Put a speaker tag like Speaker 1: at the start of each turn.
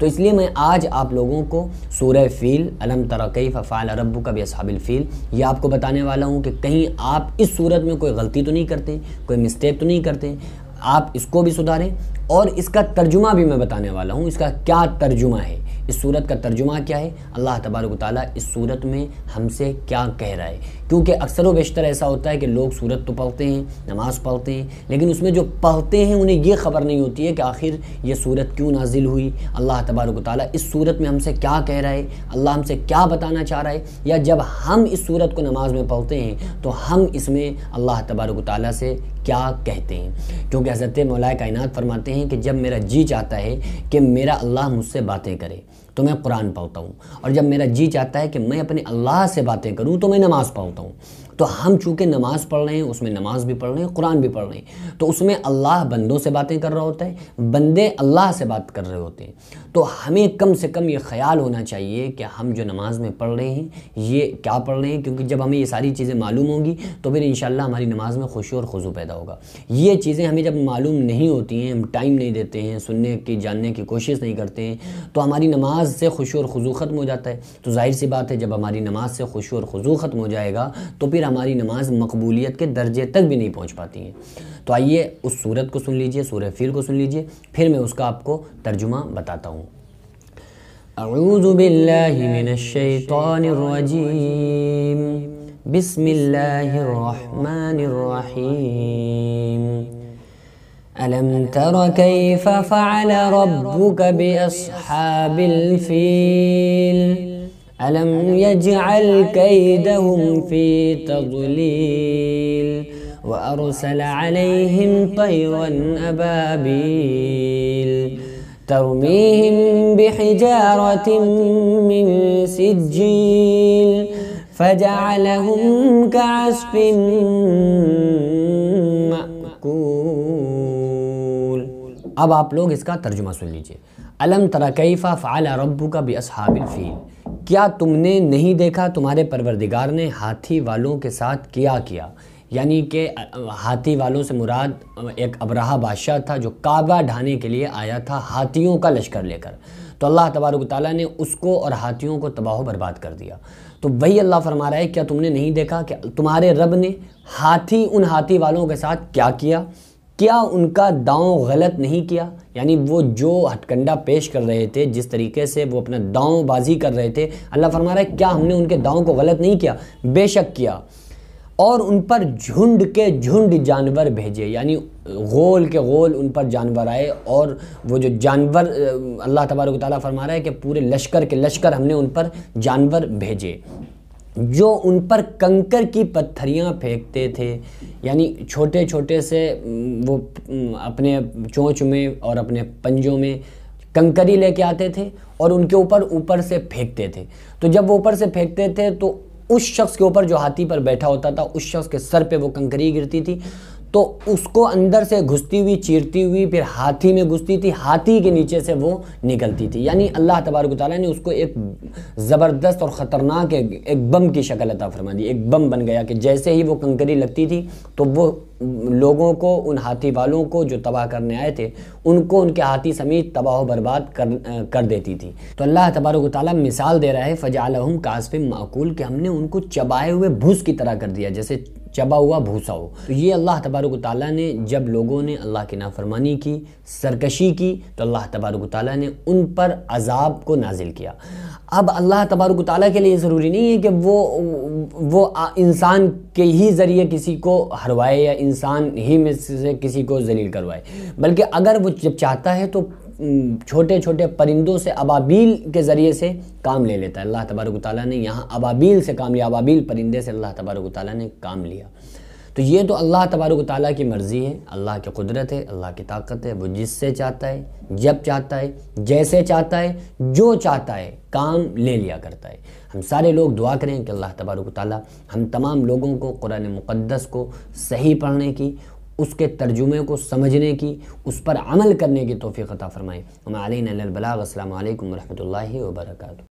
Speaker 1: तो इसलिए मैं आज आप लोगों को सूर्य फ़ील अलम तरकई फ़ाल रबू का बेसाबिल फ़ील ये आपको बताने वाला हूँ कि कहीं आप इस सूरत में कोई गलती तो नहीं करते कोई मिस्टेक तो नहीं करते आप इसको भी सुधारें और इसका तर्जुमा भी मैं बताने वाला हूँ इसका क्या तर्जुमा है इस सूरत का तर्जुमा क्या है अल्लाह तबारक ताली इस सूरत में हमसे क्या कह रहा है क्योंकि अक्सर व बेशतर ऐसा होता है कि लोग सूरत तो पढ़ते हैं नमाज पढ़ते हैं लेकिन उसमें जो पढ़ते हैं उन्हें ये खबर नहीं होती है कि आखिर ये सूरत क्यों नाजिल हुई अल्लाह तबारक ताली इस सूरत में हमसे क्या कह रहा है अल्लाह हमसे क्या बताना चाह रहा है या जब हम इस सूरत को नमाज में पढ़ते हैं तो हम इसमें अल्लाह तबारक ताली से क्या कहते हैं क्योंकि हज़रत मौलाए कायन फरमाते हैं कि जब मेरा जी चाहता है कि मेरा अल्लाह मुझसे बातें करे तो मैं कुरान पाता हूँ और जब मेरा जी चाहता है कि मैं अपने अल्लाह से बातें करूँ तो मैं नमाज़ पाता हूँ तो हम चूँकि नमाज़ पढ़ रहे हैं उसमें नमाज भी पढ़ रहे हैं कुरान भी पढ़ रहे हैं तो उसमें अल्लाह बंदों से बातें कर रहा होता है बंदे अल्लाह से बात कर रहे होते हैं तो हमें कम से कम ये ख्याल होना चाहिए कि हम जो नमाज़ में पढ़ रहे हैं ये क्या पढ़ रहे हैं क्योंकि जब हमें ये सारी चीज़ें मालूम होंगी तो फिर इन हमारी नमाज़ में खुशी और खुजू पैदा होगा ये चीज़ें हमें जब मालूम नहीं होती हैं हम टाइम नहीं देते हैं सुनने की जानने की कोशिश नहीं करते हैं तो हमारी नमाज से खुशी और खुजू ख़त्म हो जाता है तो जाहिर सी बात है जब हमारी नमाज से खुशी और खुजू ख़त्म हो जाएगा तो फिर हमारी नमाज़ मकबूलियत के दर्जे तक भी नहीं पहुँच पाती हैं तो आइए उस सूरत को सुन लीजिए सूर्य फिल को सुन लीजिए फिर मैं उसका आपको तर्जुमा बताता हूँ अरूज़बिल्लिमिनशैतरजीम बिस्मिल्लाहिर्रहमानिर्रहीम ألم تر كيف فعل ربك بأصحاب الفيل ألم يجعل كيدهم في تضليل وأرسل عليهم طيرا أبابيل ترميهم بحجارة من سجيل فجعلهم كعصف مأكول أبا आप लोग ترجمة तर्जुमा ألم ترى كيف فعل ربك بأصحاب الفيل क्या तुमने नहीं देखा तुम्हारे परवरदिगार ने हाथी वालों के साथ क्या किया यानी कि हाथी वालों से मुराद एक अबराहा बादशाह था जो काबा ढाने के लिए आया था हाथियों का लश्कर लेकर तो अल्लाह तबारक ताली ने उसको और हाथियों को तबाह बर्बाद कर दिया तो वही अल्लाह फरमा रहा है क्या तुमने नहीं देखा कि तुम्हारे रब ने हाथी उन हाथी वालों के साथ क्या किया क्या उनका दांव गलत नहीं किया यानी वो जो हटकंडा पेश कर रहे थे जिस तरीके से वो अपना दांवबाजी कर रहे थे अल्लाह फरमा रहा है क्या हमने उनके दांव को गलत नहीं किया बेशक किया और उन पर झुंड के झुंड जानवर भेजे यानी गोल के गोल उन पर जानवर आए और वो जो जानवर अल्लाह तबारक ताली फरमा रहा है कि पूरे लश्कर के लश्कर हमने उन पर जानवर भेजे जो उन पर कंकर की पत्थरियाँ फेंकते थे यानी छोटे छोटे से वो अपने चोंच में और अपने पंजों में कंकरी लेके आते थे और उनके ऊपर ऊपर से फेंकते थे तो जब वो ऊपर से फेंकते थे तो उस शख्स के ऊपर जो हाथी पर बैठा होता था उस शख्स के सर पे वो कंकरी गिरती थी तो उसको अंदर से घुसती हुई चीरती हुई फिर हाथी में घुसती थी हाथी के नीचे से वो निकलती थी यानी अल्लाह तबारक ने उसको एक ज़बरदस्त और ख़तरनाक एक, एक बम की शक्ल अता फरमा दी एक बम बन गया कि जैसे ही वो कंकरी लगती थी तो वो लोगों को उन हाथी वालों को जो तबाह करने आए थे उनको उनके हाथी समेत तबाह बर्बाद कर कर देती थी तो अल्लाह तबारक ताली मिसाल दे रहा है फ़जा कासफ़ माकूल कि हमने उनको चबाए हुए भूस की तरह कर दिया जैसे चबा हुआ भूसा हो तो ये अल्लाह तबारक ताली ने जब लोगों ने अल्लाह की नाफरमानी की सरकशी की तो अल्लाह तबारक ताली ने उन पर अजाब को नाजिल किया अब अल्लाह तबारक ताली के लिए ज़रूरी नहीं है कि वो वो इंसान के ही ज़रिए किसी को हरवाए या इंसान ही में से किसी को जलील करवाए बल्कि अगर वो जब चाहता है तो छोटे छोटे परिंदों से अबाबील के ज़रिए से काम ले लेता है अल्लाह तबारक ताली ने यहाँ अबाबील से काम लिया अबाबील परिंदे से अल्लाह तबारक ताली ने काम लिया तो ये तो अल्लाह तबारक ताली की मर्ज़ी है अल्लाह की कुदरत है अल्लाह की ताकत है वो जिससे चाहता है जब चाहता है जैसे चाहता है जो चाहता है काम ले लिया करता है हम सारे लोग दुआ करें कि अल्लाह तबारक ताली हम तमाम लोगों को कुरान मुक़दस को सही पढ़ने की उसके तर्जुमे को समझने की उस पर अमल करने की तोफ़ी अता फ़रमाएँ हम अलबलाम वरहमल वर्का